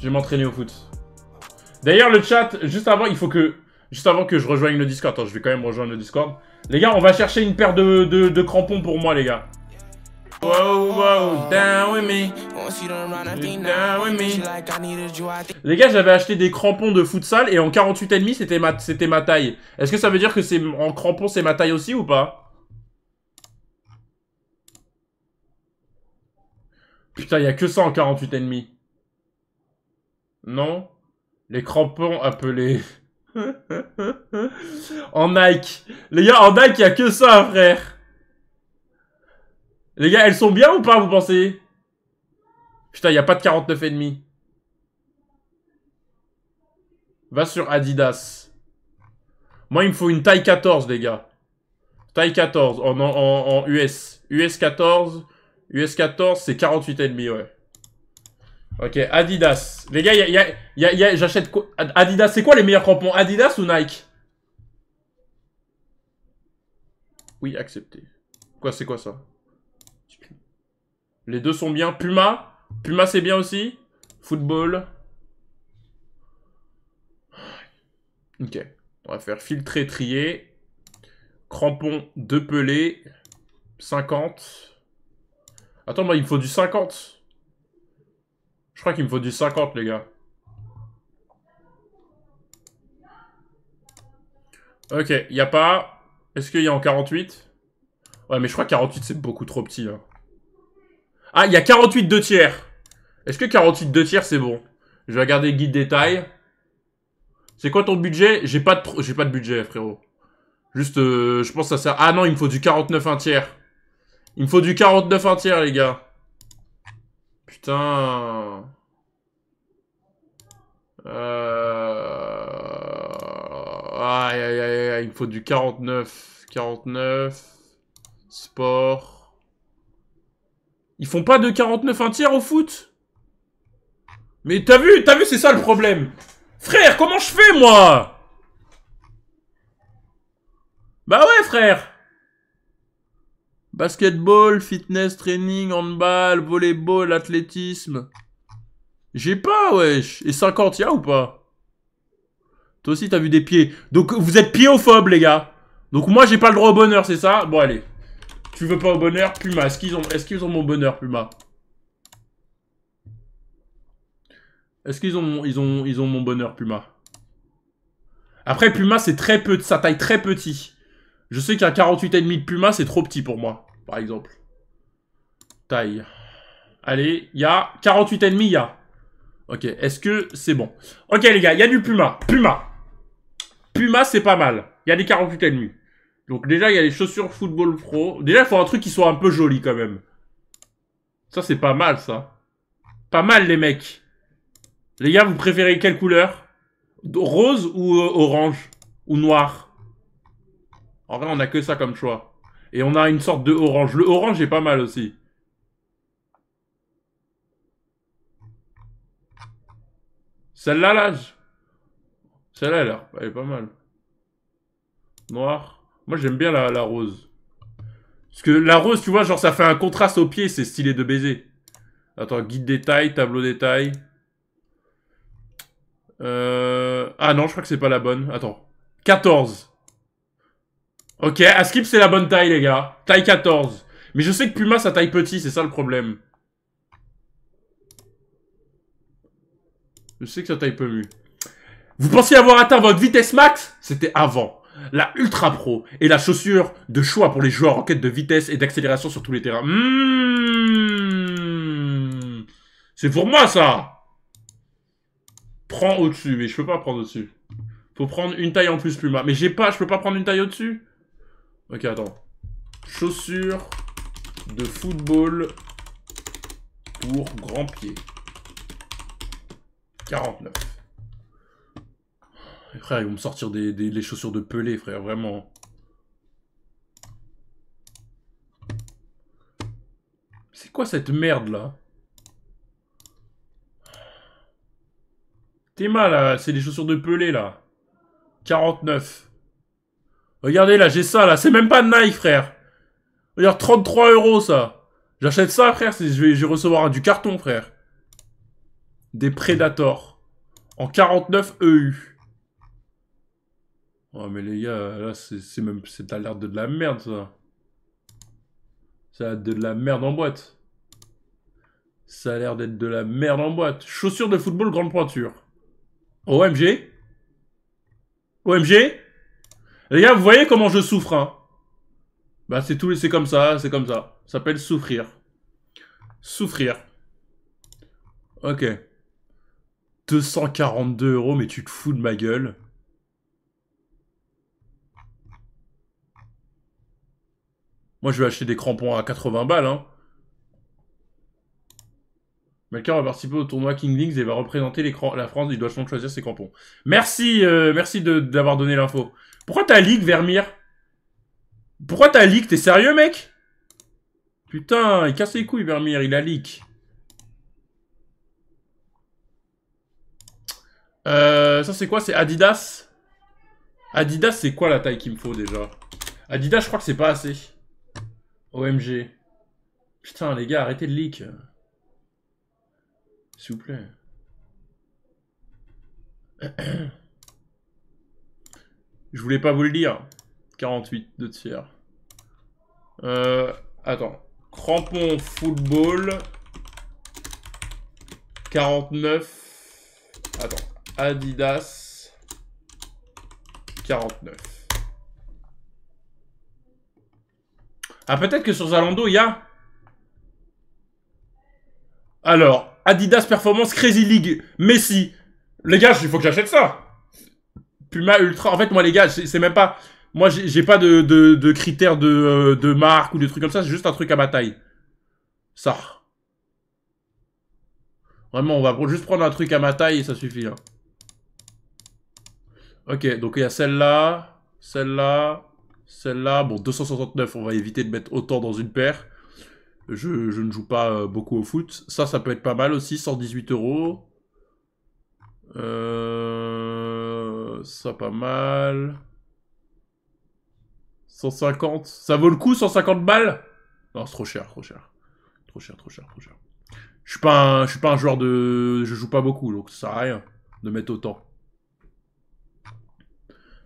Je vais m'entraîner au foot. D'ailleurs, le chat, juste avant, il faut que... Juste avant que je rejoigne le Discord. Attends, je vais quand même rejoindre le Discord. Les gars, on va chercher une paire de, crampons pour moi, les gars. Les gars, j'avais acheté des crampons de futsal et en 48,5, c'était ma, c'était ma taille. Est-ce que ça veut dire que c'est en crampons, c'est ma taille aussi ou pas Putain, il n'y a que ça en 48,5. Non Les crampons appelés. en Nike. Les gars, en Nike, il a que ça, frère. Les gars, elles sont bien ou pas, vous pensez Putain, il a pas de 49,5. Va sur Adidas. Moi, il me faut une taille 14, les gars. Taille 14, en, US. US 14. US 14, c'est 48,5, ouais. Ok, Adidas. Les gars, y j'achète quoi Adidas, c'est quoi les meilleurs crampons Adidas ou Nike Oui, accepté. Quoi, c'est quoi ça Les deux sont bien. Puma Puma, c'est bien aussi Football Ok. On va faire filtrer, trier. Crampons, de pelé 50. Attends, moi, il me faut du 50. Je crois qu'il me faut du 50, les gars. Ok, il a pas... Est-ce qu'il y a en 48 Ouais, mais je crois que 48, c'est beaucoup trop petit, là. Hein. Ah, il y a 48 2 tiers Est-ce que 48 2 tiers, c'est bon Je vais regarder guide détail. C'est quoi ton budget J'ai pas, de j'ai pas de budget, frérot. Juste, euh, je pense que ça sert... Ah non, il me faut du 49 1 tiers. Il me faut du 49 1 tiers, les gars. Putain. Euh... Aïe, aïe, aïe, aïe, il me faut du 49. 49. Sport. Ils font pas de 49 un tiers au foot Mais t'as vu, t'as vu, c'est ça le problème. Frère, comment je fais, moi Bah ouais, frère Basketball, fitness, training, handball, volleyball, athlétisme. J'ai pas, wesh. Et 50, y'a ou pas Toi aussi, t'as vu des pieds. Donc, vous êtes piéophobes, les gars. Donc, moi, j'ai pas le droit au bonheur, c'est ça Bon, allez. Tu veux pas au bonheur, Puma. Est-ce qu'ils ont... Est ont mon bonheur, Puma Est-ce qu'ils ont, ils ont, ils ont mon bonheur, Puma Après, Puma, c'est très peu... Sa taille très petit. Je sais qu'un 48,5 de Puma, c'est trop petit pour moi par exemple. Taille. Allez, il y a 48 ennemis, il y a. Ok, est-ce que c'est bon Ok les gars, il y a du Puma. Puma. Puma, c'est pas mal. Il y a des 48 ennemis. Donc déjà, il y a les chaussures football pro. Déjà, il faut un truc qui soit un peu joli quand même. Ça, c'est pas mal, ça. Pas mal, les mecs. Les gars, vous préférez quelle couleur Rose ou euh, orange Ou noir En vrai, on a que ça comme choix. Et on a une sorte de orange. Le orange est pas mal aussi. Celle-là, là, là celle là elle est pas mal. Noir. Moi, j'aime bien la, rose. Parce que la rose, tu vois, genre, ça fait un contraste aux pieds, c'est stylé de baiser. Attends, guide détail, tableau détail. Euh, ah non, je crois que c'est pas la bonne. Attends. 14. Ok, Askip c'est la bonne taille les gars. Taille 14. Mais je sais que Puma ça taille petit, c'est ça le problème. Je sais que ça taille peu mieux. Vous pensiez avoir atteint votre vitesse max C'était avant. La Ultra Pro est la chaussure de choix pour les joueurs en quête de vitesse et d'accélération sur tous les terrains. Hmm. C'est pour moi ça Prends au-dessus, mais je peux pas prendre au-dessus. Faut prendre une taille en plus Puma. Mais j'ai pas, je peux pas prendre une taille au-dessus Ok, attends. Chaussures de football pour grand pied. 49. frère, ils vont me sortir des, chaussures de Pelé, frère, vraiment. C'est quoi cette merde, là T'es là, euh, c'est des chaussures de Pelé, là. 49. Regardez là, j'ai ça là, c'est même pas Nike frère. Regarde, 33 euros ça. J'achète ça frère, je vais, je recevoir du carton frère. Des Predators. En 49 EU. Oh mais les gars, là c'est même, c'est l'air de, de la merde ça. Ça a de la merde en boîte. Ça a l'air d'être de la merde en boîte. Chaussures de football grande pointure. OMG OMG les gars, vous voyez comment je souffre, hein Bah, c'est tout, c'est comme ça, c'est comme ça. Ça s'appelle souffrir. Souffrir. Ok. 242 euros, mais tu te fous de ma gueule. Moi, je vais acheter des crampons à 80 balles, hein. Melchior va participer au tournoi King Links et va représenter la France. Il doit choisir ses crampons. Merci, euh, merci d'avoir donné l'info. Pourquoi t'as leak, Vermeer Pourquoi t'as leak T'es sérieux, mec Putain, il casse les couilles, Vermeer, Il a leak. Euh, ça, c'est quoi C'est Adidas Adidas, c'est quoi la taille qu'il me faut, déjà Adidas, je crois que c'est pas assez. OMG. Putain, les gars, arrêtez de leak. S'il vous plaît. Je voulais pas vous le dire. 48 de tiers. Euh, attends. Crampon football. 49. Attends. Adidas. 49. Ah, peut-être que sur Zalando, il y a... Alors, Adidas Performance Crazy League, Messi. Les gars, il faut que j'achète ça. Puma Ultra. En fait, moi, les gars, c'est même pas. Moi, j'ai pas de, critères euh, de, marque ou de trucs comme ça. C'est juste un truc à ma taille. Ça. Vraiment, on va juste prendre un truc à ma taille et ça suffit. Hein. Ok, donc il y a celle-là, celle-là, celle-là. Bon, 269, on va éviter de mettre autant dans une paire je, ne joue pas euh, beaucoup au foot. Ça, ça peut être pas mal aussi, 118 euros. Euh, ça, pas mal. 150. Ça vaut le coup, 150 balles Non, c'est trop cher, trop cher. Trop cher, trop cher, trop cher. Je suis pas je suis pas un joueur de... Je joue pas beaucoup, donc ça sert à rien de mettre autant.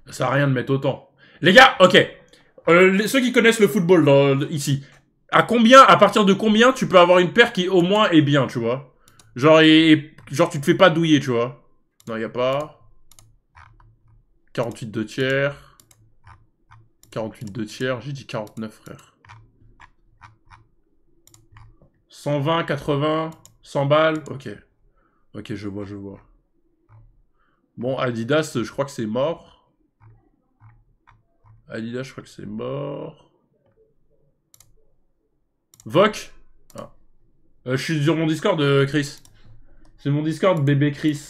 Ça sert à rien de mettre autant. Les gars, ok. Euh, ceux qui connaissent le football ici, à combien, à partir de combien tu peux avoir une paire qui au moins est bien, tu vois Genre, et, genre tu te fais pas douiller, tu vois Non, y a pas. 48 de tiers. 48 de tiers, j'ai dit 49 frère. 120, 80, 100 balles, ok. Ok, je vois, je vois. Bon, Adidas, je crois que c'est mort. Adidas, je crois que c'est mort. Voc ah. euh, Je suis sur mon Discord, euh, Chris. C'est mon Discord, bébé Chris.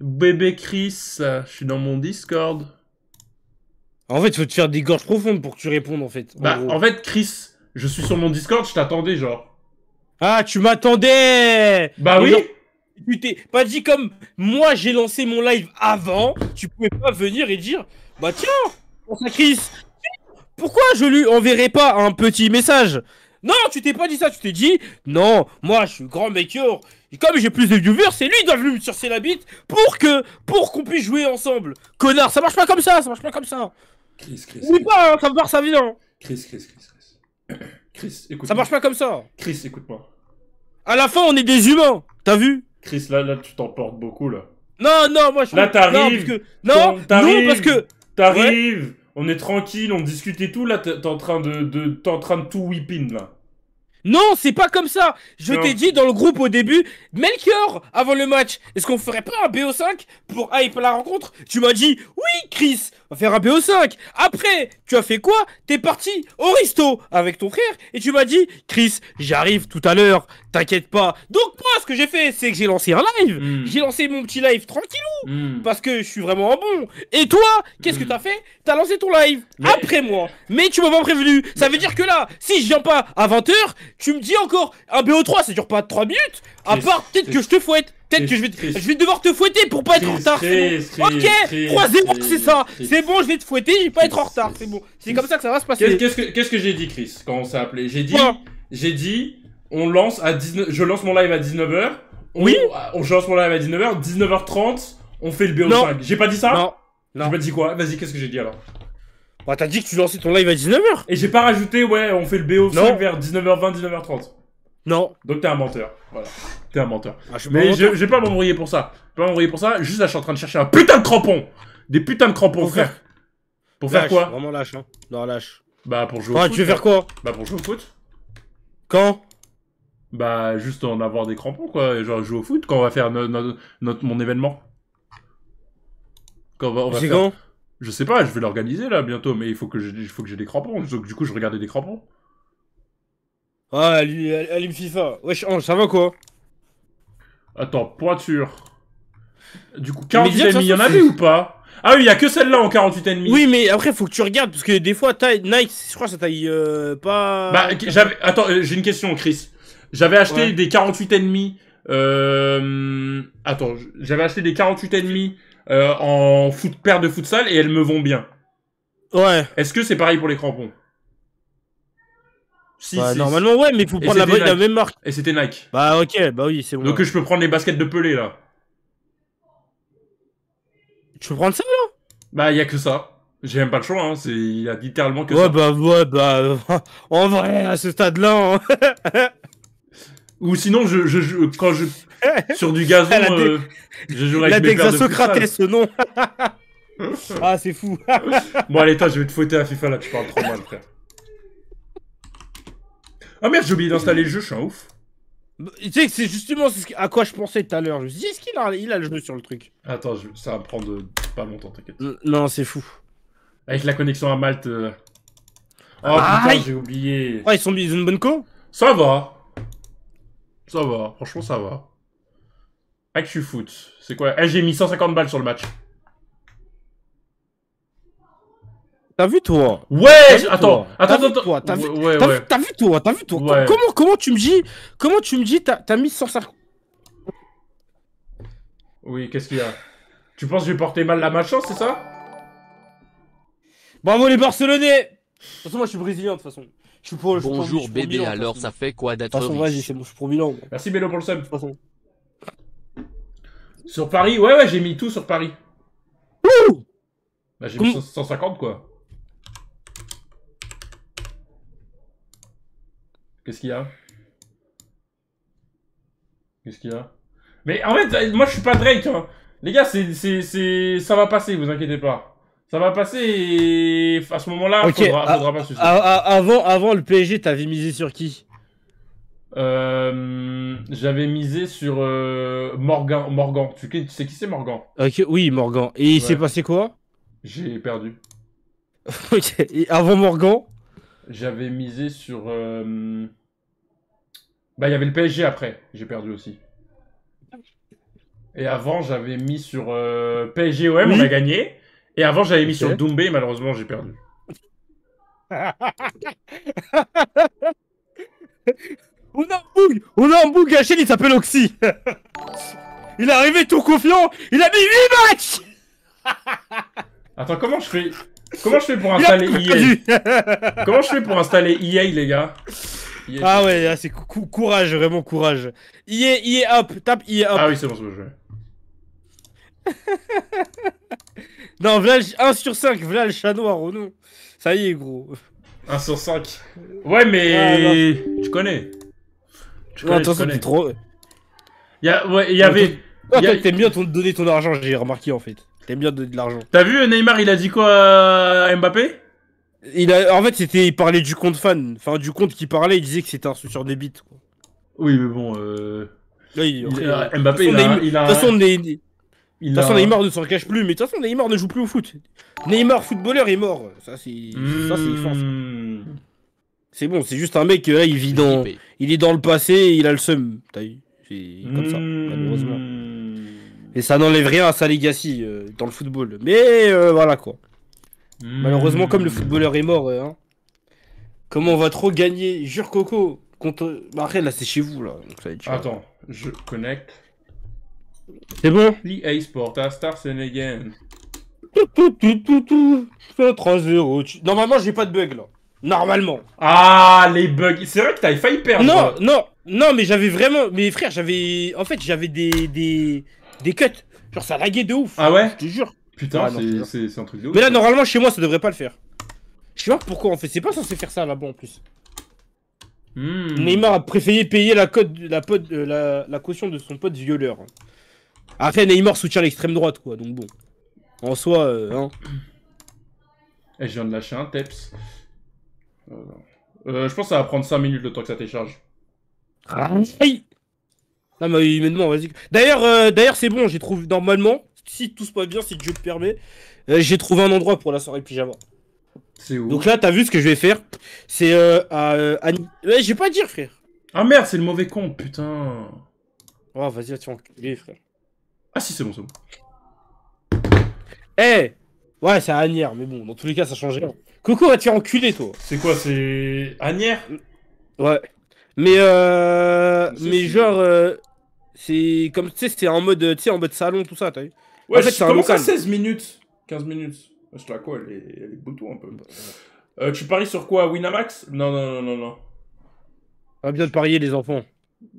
Bébé Chris, je suis dans mon Discord. En fait, faut te faire des gorges profondes pour que tu répondes, en fait. bah, en fait, Chris, je suis sur mon Discord, je t'attendais, genre. Ah, tu m'attendais Bah oui Tu t'es pas dit comme moi j'ai lancé mon live avant, tu pouvais pas venir et dire Bah tiens, on Chris Pourquoi je lui enverrai pas un petit message non, tu t'es pas dit ça, tu t'es dit, non, moi je suis grand maker, et comme j'ai plus de viewers, c'est lui qui doit venir me chercher la bite pour que, pour qu'on puisse jouer ensemble. Connard, ça marche pas comme ça, ça marche pas comme ça. Chris, Chris. Ou pas, hein, ça me voir, ça vient. Hein. Chris, Chris, Chris, Chris. Chris, écoute. Ça marche pas comme ça. Chris, écoute-moi. À la fin, on est des humains, t'as vu Chris, là, là, tu t'emportes beaucoup, là. Non, non, moi je. Là, t'arrives. Non, parce que. Non, parce que... T'arrives on est tranquille, on discutait tout. Là, t'es en train de, de, en train de tout whipping là. Non, c'est pas comme ça. Je t'ai dit dans le groupe au début, Melchior, avant le match, est-ce qu'on ferait pas un BO5 pour hype la rencontre Tu m'as dit, oui, Chris, on va faire un BO5. Après, tu as fait quoi T'es parti au resto avec ton frère et tu m'as dit, Chris, j'arrive tout à l'heure, t'inquiète pas. Donc, moi, ce que j'ai fait, c'est que j'ai lancé un live. Hmm. J'ai lancé mon petit live tranquillou hmm. parce que je suis vraiment bon. Et toi, qu'est-ce que hmm. t'as fait T'as lancé ton live après moi. Mais tu m'as pas prévenu. Ça veut dire que là, si je viens pas à 20h, tu me dis encore un BO3 ça dure pas 3 minutes À part peut-être que je te fouette Peut-être que je vais, je vais devoir te fouetter pour pas être en retard. Ok, 3-0, c'est ça. C'est bon, je vais te fouetter, je vais pas être en retard. C'est bon. C'est comme ça que ça va se passer. Qu'est-ce que, qu'est-ce que j'ai dit, Chris, quand on s'est appelé J'ai dit, j'ai dit, on lance à 19, je lance mon live à 19h. oui. On, je lance mon live à 19h, 19h30, on fait le BO5. J'ai pas dit ça Non. J'ai pas dit quoi Vas-y, qu'est-ce que j'ai dit alors bah, t'as dit que tu lançais ton live à 19h. Et j'ai pas rajouté, ouais, on fait le BO vers 19h20, 19h30. Non. Donc t'es un menteur. Voilà. T'es un menteur. Ah, mais j'ai vais pas m'embrouiller pour ça. J'ai pas pour ça. Juste là, je suis en train de chercher un putain de crampon. Des putains de crampons, pour frère. Faire... Pour faire quoi Vraiment lâche, hein. lâche. Bah, pour jouer au ah, foot. tu veux faire quoi Bah, pour jouer au foot. Quand Bah, juste en avoir des crampons, quoi. Genre, jouer au foot quand on va faire notre, mon événement. Quand on va, faire... Je sais pas, je vais l'organiser là bientôt, mais il faut que j'ai des crampons. Donc du coup, je regardais des crampons. Ah, lui, une FIFA. Wesh, ça va quoi Attends, pointure. Du coup, 48 il y en avait ou pas Ah oui, il y a que celle-là en 48 ennemis. Oui, mais après, faut que tu regardes, parce que des fois, taille, Nike, je crois ça taille euh, pas... Bah, Attends, euh, j'ai une question, Chris. J'avais acheté des 48 ennemis... Euh, attends, j'avais acheté des 48 ennemis euh, en foot, paire de futsal et elles me vont bien. Ouais. Est-ce que c'est pareil pour les crampons si, bah, normalement, ouais, mais il faut prendre la, même marque. Et c'était Nike. Bah, ok, bah oui, c'est bon. Donc, je peux prendre les baskets de Pelé, là. Tu peux prendre ça, là hein Bah, y a que ça. J'ai même pas le choix, hein. C'est... Il a littéralement que ouais, Bah, ouais, bah, en vrai, à ce stade-là. Hein. Ou sinon, je, je, je, quand je sur du gazon, euh, je jouerai avec la mes pères de ce nom. ah, c'est fou. bon, allez, toi, je vais te fouetter à FIFA là, tu parles trop mal, frère. Ah merde, j'ai oublié d'installer le jeu, je suis un ouf. Bah, tu sais que c'est justement à quoi je pensais tout à l'heure. Je me suis dit, est-ce qu'il a, il a le jeu sur le truc Attends, ça va prendre euh, pas longtemps, t'inquiète. Non, c'est fou. Avec la connexion à Malte. Euh. Oh ah, putain, j'ai oublié. Oh, ils sont ils ont une bonne co Ça va. Ça va, franchement, ça va. Actu foot. C'est quoi Eh, j'ai mis 150 balles sur le match. T'as vu toi Ouais, attends, attends, attends. T'as vu, vu, toi, t'as vu toi. Comment, comment tu me dis, comment tu me dis, t'as mis 150 Oui, qu'est-ce qu'il y a Tu penses que j'ai porté mal la malchance, c'est ça Bravo les Barcelonais De toute façon, moi je suis brésilien de toute façon. Je suis pour, Bonjour bébé, alors ça fait quoi d'être riche je suis pour Milan. Merci Bélo pour le sub. De toute façon. Sur Paris Ouais, ouais, j'ai mis tout sur Paris. bah, j'ai mis 150, quoi. Qu'est-ce qu'il y a Qu'est-ce qu'il y a Mais en fait, moi, je suis pas Drake, hein. Les gars, c'est, ça va passer, vous inquiétez pas. Ça va passer et à ce moment-là, ah, faudra, pas se... Ah, ah, avant, avant le PSG, t'avais misé sur qui euh, j'avais misé sur euh, Morgan. Morgan. Tu, sais qui c'est Morgan Oui, Morgan. Et il s'est passé quoi J'ai perdu. Et avant Morgan J'avais misé sur. Euh, bah, il y avait le PSG après. J'ai perdu aussi. Et avant, j'avais mis sur PSG on a gagné. Et avant, j'avais mis sur Doumbé, malheureusement, j'ai perdu. On a un bug On a un bug il s'appelle Oxy Il est arrivé tout confiant Il a mis 8 matchs Attends, comment je fais Comment je fais pour installer EA Comment je fais pour installer EA, les gars Ah ouais, ah, c'est courage, vraiment courage. EA, EA hop tape EA hop Ah oui, c'est bon, ce bon, Non, v'là, 1 sur 5, V'là, le chat noir, oh non. Ça y est, gros. 1 sur 5. Ouais, mais ah, tu connais. Je connais, attention, trop. Y ouais, y avait. T'aimes bien donner ton argent, j'ai remarqué en fait. T'aimes bien donner de l'argent. T'as vu Neymar, il a dit quoi à Mbappé il a... En fait, c'était il parlait du compte fan. Enfin, du compte qui parlait, il disait que c'était un sur des bits. Oui, mais bon. Euh... Là, il... Mbappé, il a. De toute façon, Neymar, ne s'en cache plus, mais de toute façon, Neymar ne joue plus au foot. Neymar, footballeur, est mort. Ça, c'est. Ça, c'est hmm. C'est bon, c'est juste un mec, là, euh, il vit dans. Il est dans le passé il a le seum. T'as C'est comme ça, hmm. malheureusement. Et ça n'enlève rien à sa legacy euh, dans le football. Mais euh, voilà quoi. Hmm. Malheureusement, comme le footballeur est mort, hein, comment on va trop gagner Jure Coco contre. après, bah, là, c'est chez vous là. Attends, je connecte. C'est bon e Sport, à Star Sénégal. Tout, tout, 3-0. Normalement, j'ai pas de bug là. Normalement. Ah, les bugs. C'est vrai que t'avais failli perdre. Non, non, non, mais j'avais vraiment. Mais frère, j'avais. En fait, j'avais des, des. Des cuts. Genre, ça laguait de ouf. Ah ouais Je te jure. Putain, c'est un truc de ouf. Mais là, normalement, chez moi, ça devrait pas le faire. Je sais pas pourquoi, en fait. C'est pas censé faire ça là-bas en plus. Hmm. Neymar a préféré payer la, code, la, pote, euh, la, caution de son pote violeur. Hein. Après, Neymar soutient l'extrême droite, quoi. Donc bon. En soi, euh, hein. je viens de lâcher un Teps. Euh, euh, je pense que ça va prendre 5 minutes le temps que ça télécharge. Ah. Aïe Non mais humainement, vas-y. D'ailleurs, euh, d'ailleurs c'est bon, j'ai trouvé normalement, si tout se passe bien, si Dieu le permet, euh, j'ai trouvé un endroit pour la soirée pyjama. C'est où Donc là, t'as vu ce que je vais faire C'est euh, à, Ouais, j'ai pas à dire, frère. Ah merde, c'est le mauvais con, putain. Oh, vas-y, tu enculé, frère. Ah si, c'est bon, c'est bon. Eh Ouais, c'est à mais bon, dans tous les cas, ça change rien. Coucou, va te toi. C'est quoi, c'est Agnières Ouais. Mais euh... mais genre, euh... c'est comme, tu sais, c'était en mode, euh, tu sais, en mode salon, tout ça, t'as vu Ouais, en fait, c'est un 16 minutes 15 minutes Je te la quoi, elle est, un peu. Euh, tu paries sur quoi Winamax Non, non, non, non, non. On ah, bien de parier, les enfants.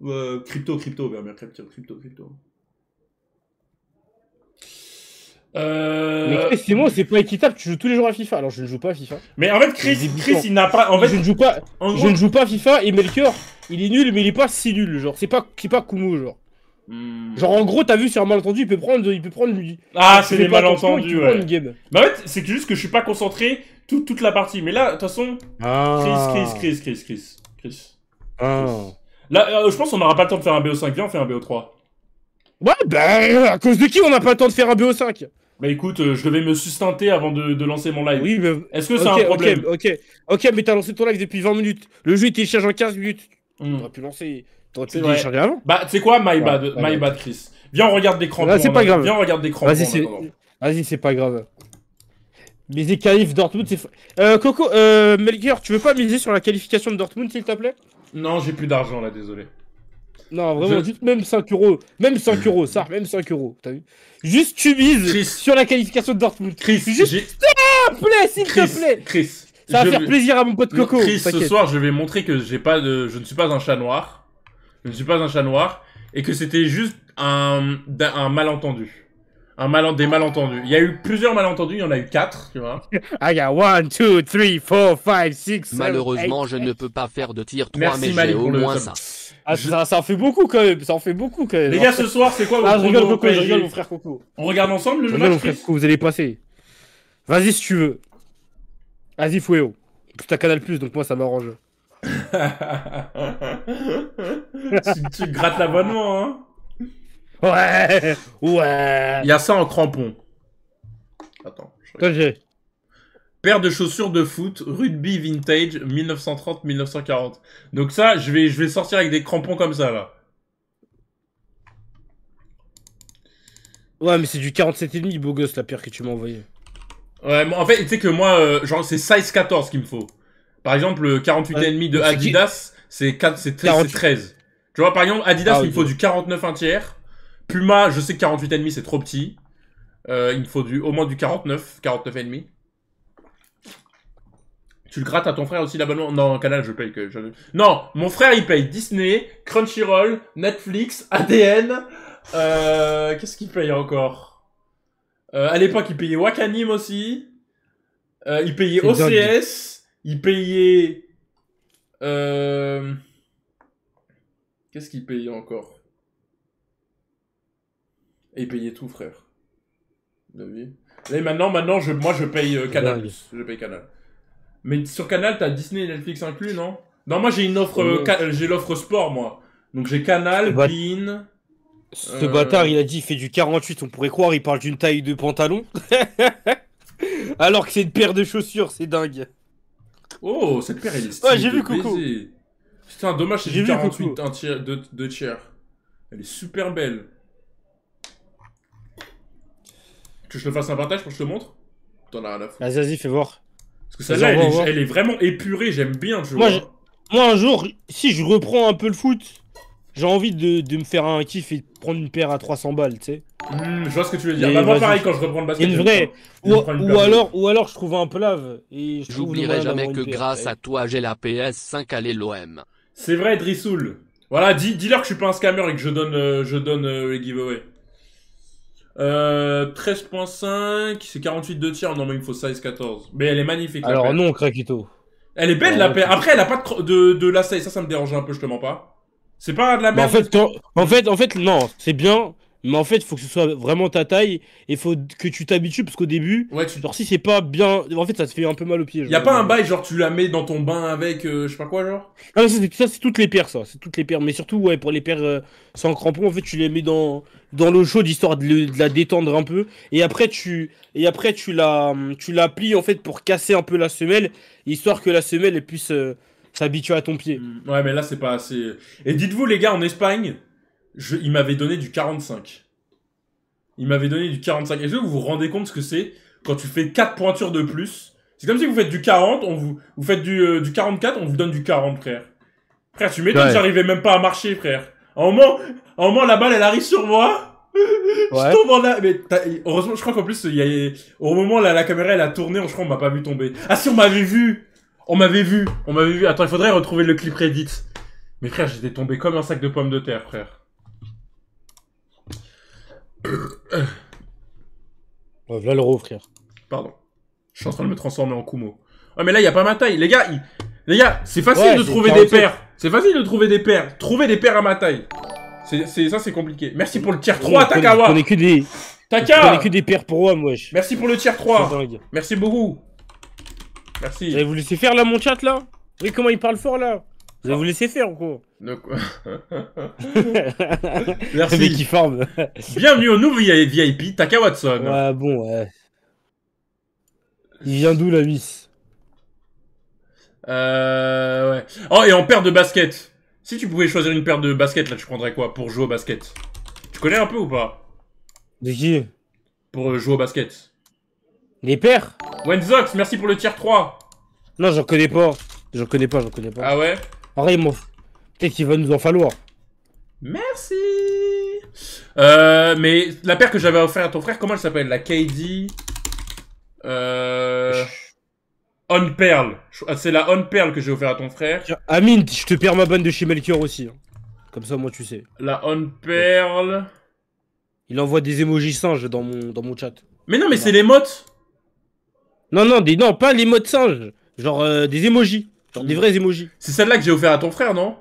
Euh, crypto, crypto, bien, bien, crypto, crypto, crypto. Euh... Mais c'est moi, c'est pas équitable. Tu joues tous les jours à FIFA. Alors je ne joue pas à FIFA. Mais en fait, Chris, Chris il n'a pas. En fait, je ne joue pas. je ne joue pas à FIFA et Melker, il est nul, mais il est pas si nul. Genre, c'est pas, c'est pas Kumo, genre. Hmm. Genre en gros t'as vu sur un malentendu il peut prendre il peut prendre lui ah c'est les malentendus ouais. Une bah, en fait c'est juste que je suis pas concentré toute, la partie mais là de toute façon Chris ah. Chris Chris Chris Chris Chris, ah. là euh, je pense qu'on n'aura pas le temps de faire un BO5 viens on fait un BO3 Ouais, bah, à cause de qui on n'a pas le temps de faire un BO5 bah écoute, euh, je devais me sustenter avant de, lancer mon live. Oui, mais... Est-ce que c'est un problème Ok, ok, ok, mais t'as lancé ton live depuis 20 minutes. Le jeu il télécharge en 15 minutes. Hmm. T'aurais pu lancer. T'aurais pu télécharger avant. Bah, tu sais quoi, my bad, my bad, Chris. Viens, on regarde l'écran y bah, c'est pas grave. Viens, on regarde l'écran. Vas-y, c'est pas grave. Mais les Dortmund, c'est. Euh, Coco, euh, Melker, tu veux pas miser sur la qualification de Dortmund, s'il te plaît Non, j'ai plus d'argent là, désolé. Non, vraiment, juste même 5 euros. Même 5 euros, ça, même 5 euros. T'as vu Juste tu mises sur la qualification de Dortmund. Chris, juste. S'il te plaît, s'il te plaît Chris. Ça va faire plaisir à mon pote Coco. Chris, ce soir, je vais montrer que j'ai pas de... je ne suis pas un chat noir. Je ne suis pas un chat noir. Et que c'était juste un, malentendu. Un Des malentendus. Il y a eu plusieurs malentendus, il y en a eu 4, tu vois. I got 1, 2, 3, 4, 5, 6. Malheureusement, je ne peux pas faire de tir 3, mais j'ai au moins ça. Ah, ça, en fait beaucoup quand même. Ça en fait beaucoup quand même. Les gars, ce soir, c'est quoi ah, votre ah, je rigole mon frère Coco. On regarde ensemble le je match. Frère Coco, vous allez passer. Vas-y si tu veux. Vas-y, Fouéo. Tu as Canal Plus, donc moi ça m'arrange. tu, tu, grattes l'abonnement, hein. Ouais, ouais. Il y a ça en crampon. Attends. Je... Paire de chaussures de foot, rugby vintage, 1930-1940. Donc ça, je vais, je vais sortir avec des crampons comme ça, là. Ouais, mais c'est du 47,5, beau gosse, la paire que tu m'as envoyée. Ouais, mais en fait, tu sais que moi, euh, genre, c'est size 14 qu'il me faut. Par exemple, euh, le 48,5 de Adidas, c'est 13, Tu vois, par exemple, Adidas, ah il me faut du 49 1 tiers. Puma, je sais que 48,5, c'est trop petit. Euh, il me faut du, au moins du 49, 49,5. Tu grattes à ton frère aussi l'abonnement Non, Canal, je paye. Que Non, mon frère, il paye Disney, Crunchyroll, Netflix, ADN. Euh, qu'est-ce qu'il paye encore euh, À l'époque, il payait Wakanim aussi. Euh, il payait OCS. Il payait... Qu'est-ce qu'il payait encore Et il payait tout, frère. Mais maintenant, maintenant, je, moi, je paye Canal. Je paye Canal. Mais sur Canal, t'as Disney et Netflix inclus, non Non, moi j'ai une offre, euh, euh, euh, j'ai l'offre sport, moi. Donc j'ai Canal, Ce bâtard, il a dit il fait du 48, on pourrait croire il parle d'une taille de pantalon. Alors que c'est une paire de chaussures, c'est dingue. Oh, cette paire, elle est stylée. Ouais, j'ai vu Coco. Putain, dommage, c'est du 48, un tiers, Elle est super belle. que je te fasse un partage pour que je te montre T'en as rien à Vas-y, vas-y, fais voir. Parce que celle-là, elle, est- vraiment épurée, j'aime bien, tu Moi, moi, un jour, si je reprends un peu le foot, j'ai envie de, me faire un kiff et de prendre une paire à 300 balles, tu sais. Hmm, je vois ce que tu veux dire. Bah, pareil, quand je reprends le basket. Ou, alors, ou alors je trouve un plave. Et J'oublierai jamais que grâce à toi j'ai la PS5 à l'OM. C'est vrai, Drissoul. Voilà, dis- dis-leur que je suis pas un scammer et que je donne, euh, je donne euh, les giveaways. Euh, 13.5, c'est 48 de tiers Non, mais il faut size 14. Mais elle est magnifique. Alors non, Krakito. Elle est belle la paire. Après, elle a pas de, de, de la size. Ça, ça me dérange un peu, je te mens pas. C'est pas de la bah, merde. en en fait, en fait, non, c'est bien, mais en fait, il faut que ce soit vraiment ta taille et faut que tu t'habitues parce qu'au début, ouais, tu... genre si c'est pas bien, en fait, ça te fait un peu mal au pied. il Y a pas un bail genre tu la mets dans ton bain avec, euh, je sais pas quoi genre. Ah mais ça c'est, ça c'est toutes les paires ça, c'est toutes les paires. Mais surtout ouais pour les paires euh, sans crampons, en fait tu les mets dans dans l'eau chaude histoire de, la détendre un peu et après tu et après tu la tu la plies en fait pour casser un peu la semelle histoire que la semelle elle puisse euh, s'habituer à ton pied. Hmm, ouais mais là c'est pas assez. Et dites-vous les gars en Espagne il m'avait donné du 45. Il m'avait donné du 45. Est-ce que vous vous rendez compte ce que c'est quand tu fais 4 pointures de plus C'est comme si vous faites du 40, on vous, vous faites du, euh, du 44, on vous donne du 40, frère. Frère, tu m'étonnes, j'arrivais même pas à marcher, frère. En un moment, la balle, elle arrive sur moi. je tombe en la... Mais heureusement, je crois qu'en plus, il y a... au moment là, la caméra, elle a tourné, je crois qu'on m'a pas vu tomber. Ah si, on m'avait vu On m'avait vu On m'avait vu Attends, il faudrait retrouver le clip Reddit. Mais frère, j'étais tombé comme un sac de pommes de terre, frère. Va leur frère. Pardon. Je suis en train de me transformer en Kumo. Ah, mais là, il n'y a pas ma taille. Les gars, les gars c'est facile de trouver des paires. C'est facile de trouver des paires. Trouver des paires à ma taille. C'est ça, c'est compliqué. Merci pour le tier 3, Takawa. On est que des. Taka que des paires pour moi, wesh. Merci pour le tier 3. Merci beaucoup. Merci. Vous laissez faire là, mon chat là voyez comment il parle fort là vous allez vous laisser faire ou quoi Merci. qui forme. Bienvenue au nouveau VIP, Taka Watson. Ouais, bon, ouais. Il vient d'où la vis Euh. Ouais. Oh, et en paire de baskets. Si tu pouvais choisir une paire de baskets, là, tu prendrais quoi pour jouer au basket Tu connais un peu ou pas De qui Pour euh, jouer au basket. Les paires Wenzox, merci pour le tier 3. Non, j'en connais pas. J'en connais pas, j'en connais pas. Ah ouais mon peut-être qu'il va nous en falloir. Merci euh, Mais la paire que j'avais offert à ton frère, comment elle s'appelle La KD... Euh... On Pearl. C'est la On Pearl que j'ai offert à ton frère. Amine, je te perds ma bonne de chez Melchior aussi. Hein. Comme ça, moi, tu sais. La On Pearl... Il envoie des émojis singes dans mon, dans mon chat. Mais non, mais c'est les mots Non, non, non, pas les mots singes. Genre euh, des émojis. Genre des vrais émojis. C'est celle-là que j'ai offert à ton frère, non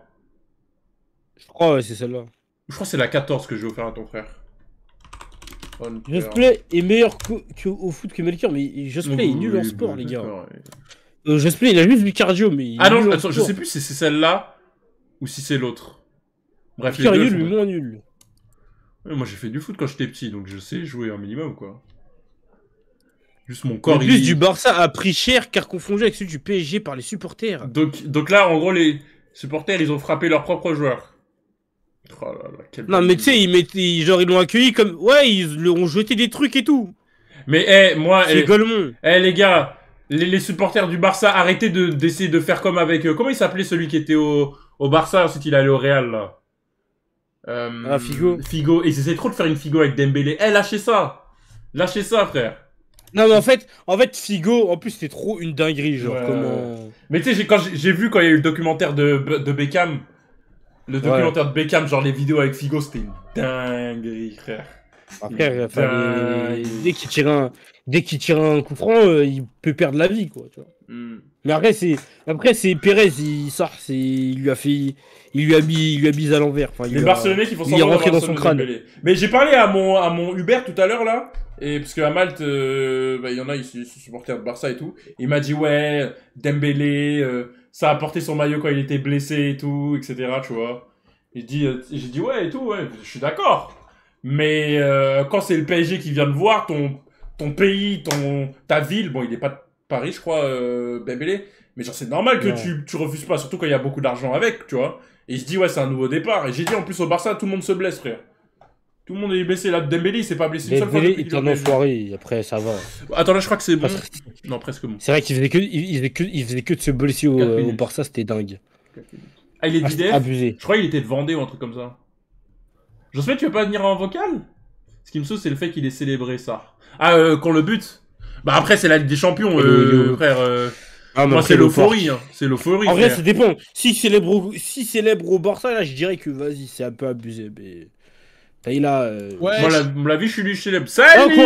Je crois, ouais, c'est celle-là. Je crois que c'est la 14 que j'ai offert à ton frère. Justplay est meilleur au foot que Melker, mais Justplay est nul en sport, les gars. Euh, Justplay, il a juste du cardio, mais. il Ah non, je sais plus si c'est celle-là ou si c'est l'autre. Bref, Melker est nul, moins nul. Moi, j'ai fait du foot quand j'étais petit, donc je sais jouer un minimum, quoi. Juste mon corps. plus, du Barça a pris cher car confondu avec celui du PSG par les supporters. Donc, donc là, en gros, les supporters, ils ont frappé leurs propres joueurs. Oh là là, quel non, mais tu sais, ils, genre, ils l'ont accueilli comme. Ouais, ils leur ont jeté des trucs et tout. Mais, hé, eh, moi. C'est hey, eh, hey, eh, les gars, les, supporters du Barça, arrêtez d'essayer de, faire comme avec. Euh, comment il s'appelait celui qui était au, Barça ensuite il est allé au Real là euh, Ah, Figo. Figo. Et ils essaient trop de faire une Figo avec Dembélé. Eh, lâchez ça Lâchez ça, frère non, mais en fait, en fait, Figo, en plus, c'était trop une dinguerie. Genre, comment. Mais tu sais, quand j'ai vu quand il y a eu le documentaire de, de Beckham, le documentaire de Beckham, genre les vidéos avec Figo, c'était une dinguerie, frère. dès qu'il tire un, dès qu'il tire un coup franc, euh, il peut perdre la vie, quoi. Tu vois. Hmm. Mais après, c'est, après, c'est Perez il sort, c'est, il lui a fait, il lui a mis, il lui a mis à l'envers. Enfin, les Barcelonais qui font dans son crâne. Mais j'ai parlé à mon, à mon Uber tout à l'heure là. Et parce qu'à Malte, euh, bah, il y en a, ils sont supporters de Barça et tout. Il m'a dit, ouais, Dembélé, euh, ça a porté son maillot quand il était blessé et tout, etc. Tu vois. Il dit, euh, j'ai dit, ouais, et tout, ouais, je suis d'accord. Mais quand c'est le PSG qui vient de voir, ton, ton pays, ton, ta ville, bon, il n'est pas de Paris, je crois, Dembélé. Mais genre, c'est normal que tu, tu refuses pas, surtout quand il y a beaucoup d'argent avec, tu vois. Et il se dit, ouais, c'est un nouveau départ. Et j'ai dit, en plus, au Barça, tout le monde se blesse, frère. Tout le monde est blessé. Là, Dembélé, il s'est pas blessé une seule fois. Dembélé, il est en Après, ça va. Attends, là, je crois que c'est bon. Non, presque bon. C'est vrai qu'il faisait que, faisait que, de se blesser au, Borsa, C'était dingue. Ah, il est ah, de Abusé. Je crois qu'il était de Vendée ou un truc comme ça. pas, tu veux pas venir en vocal Ce qui me saoule, c'est le fait qu'il ait célébré ça. Ah, euh, quand le but Bah après, c'est la Ligue des Champions, ah, euh, frère. Euh. Ah, Moi, c'est l'euphorie. Hein. C'est l'euphorie. En vrai, ça dépend. Si célèbre, au... Borsa, célèbre au là, je dirais que vas-y, c'est un peu abusé. Mais... T'as là. Euh... Ouais. Moi, la, la vie, je suis du célèbre. Ah, Salut